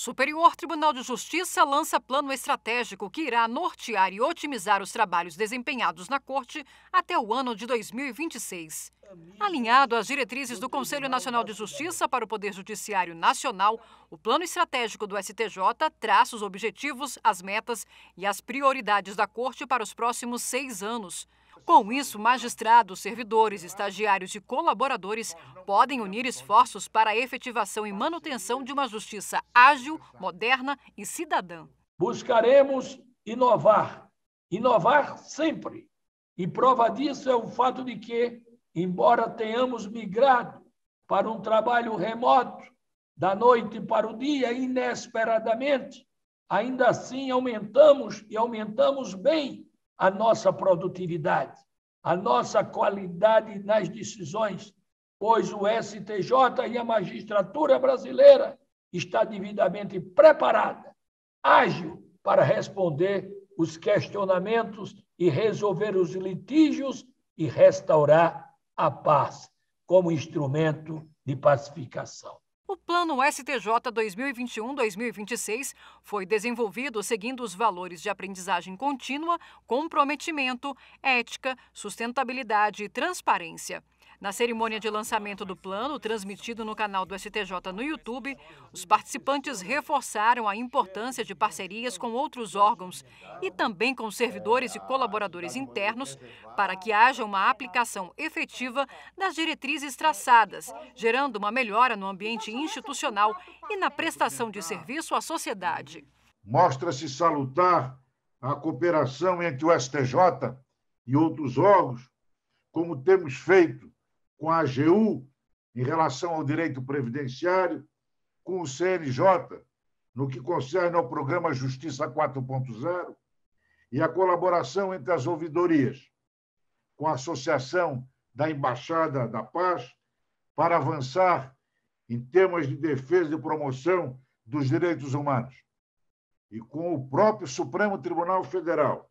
Superior Tribunal de Justiça lança plano estratégico que irá nortear e otimizar os trabalhos desempenhados na Corte até o ano de 2026. Alinhado às diretrizes do Conselho Nacional de Justiça para o Poder Judiciário Nacional, o Plano Estratégico do STJ traça os objetivos, as metas e as prioridades da Corte para os próximos seis anos. Com isso, magistrados, servidores, estagiários e colaboradores podem unir esforços para a efetivação e manutenção de uma justiça ágil, moderna e cidadã. Buscaremos inovar, inovar sempre. E prova disso é o fato de que, embora tenhamos migrado para um trabalho remoto, da noite para o dia, inesperadamente, ainda assim aumentamos e aumentamos bem a nossa produtividade, a nossa qualidade nas decisões, pois o STJ e a magistratura brasileira está devidamente preparada, ágil para responder os questionamentos e resolver os litígios e restaurar a paz como instrumento de pacificação. O Plano STJ 2021-2026 foi desenvolvido seguindo os valores de aprendizagem contínua, comprometimento, ética, sustentabilidade e transparência. Na cerimônia de lançamento do plano, transmitido no canal do STJ no YouTube, os participantes reforçaram a importância de parcerias com outros órgãos e também com servidores e colaboradores internos para que haja uma aplicação efetiva das diretrizes traçadas, gerando uma melhora no ambiente institucional e na prestação de serviço à sociedade. Mostra-se salutar a cooperação entre o STJ e outros órgãos, como temos feito com a AGU em relação ao direito previdenciário, com o CNJ no que concerne ao programa Justiça 4.0 e a colaboração entre as ouvidorias, com a Associação da Embaixada da Paz, para avançar em temas de defesa e promoção dos direitos humanos, e com o próprio Supremo Tribunal Federal,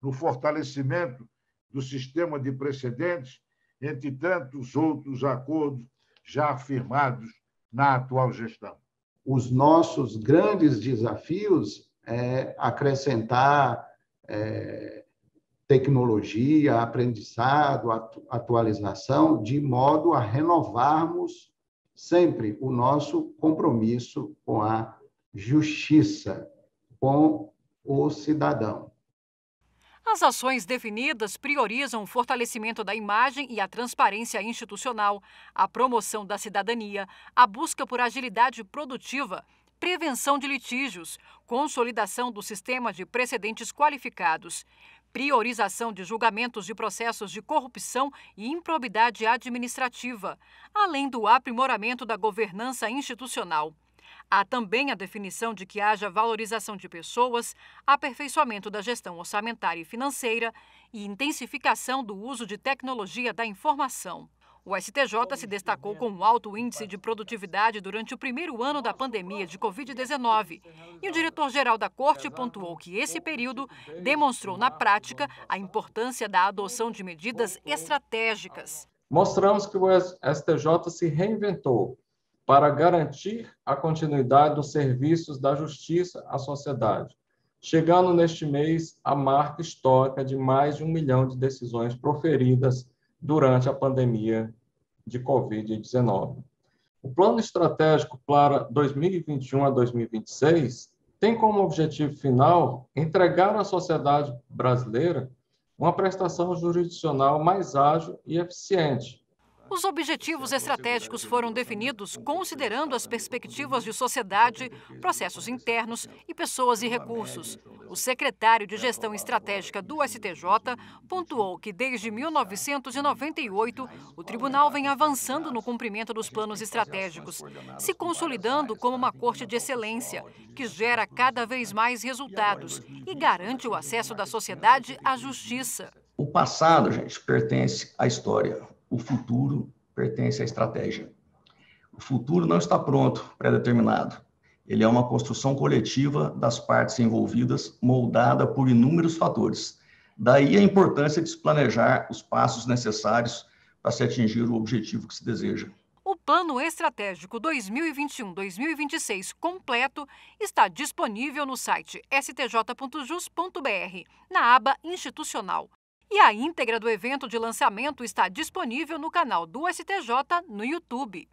no fortalecimento do sistema de precedentes entre tantos outros acordos já firmados na atual gestão. Os nossos grandes desafios é acrescentar é, tecnologia, aprendizado, atualização, de modo a renovarmos sempre o nosso compromisso com a justiça, com o cidadão. As ações definidas priorizam o fortalecimento da imagem e a transparência institucional, a promoção da cidadania, a busca por agilidade produtiva, prevenção de litígios, consolidação do sistema de precedentes qualificados, priorização de julgamentos de processos de corrupção e improbidade administrativa, além do aprimoramento da governança institucional. Há também a definição de que haja valorização de pessoas, aperfeiçoamento da gestão orçamentária e financeira e intensificação do uso de tecnologia da informação. O STJ se destacou com um alto índice de produtividade durante o primeiro ano da pandemia de Covid-19. E o diretor-geral da Corte pontuou que esse período demonstrou na prática a importância da adoção de medidas estratégicas. Mostramos que o STJ se reinventou para garantir a continuidade dos serviços da justiça à sociedade, chegando neste mês à marca histórica de mais de um milhão de decisões proferidas durante a pandemia de Covid-19. O Plano Estratégico para 2021 a 2026 tem como objetivo final entregar à sociedade brasileira uma prestação jurisdicional mais ágil e eficiente, os objetivos estratégicos foram definidos considerando as perspectivas de sociedade, processos internos e pessoas e recursos. O secretário de Gestão Estratégica do STJ pontuou que, desde 1998, o tribunal vem avançando no cumprimento dos planos estratégicos, se consolidando como uma corte de excelência, que gera cada vez mais resultados e garante o acesso da sociedade à justiça. O passado, gente, pertence à história o futuro pertence à estratégia. O futuro não está pronto, pré-determinado. Ele é uma construção coletiva das partes envolvidas, moldada por inúmeros fatores. Daí a importância de se planejar os passos necessários para se atingir o objetivo que se deseja. O Plano Estratégico 2021-2026 completo está disponível no site stj.jus.br, na aba Institucional. E a íntegra do evento de lançamento está disponível no canal do STJ no YouTube.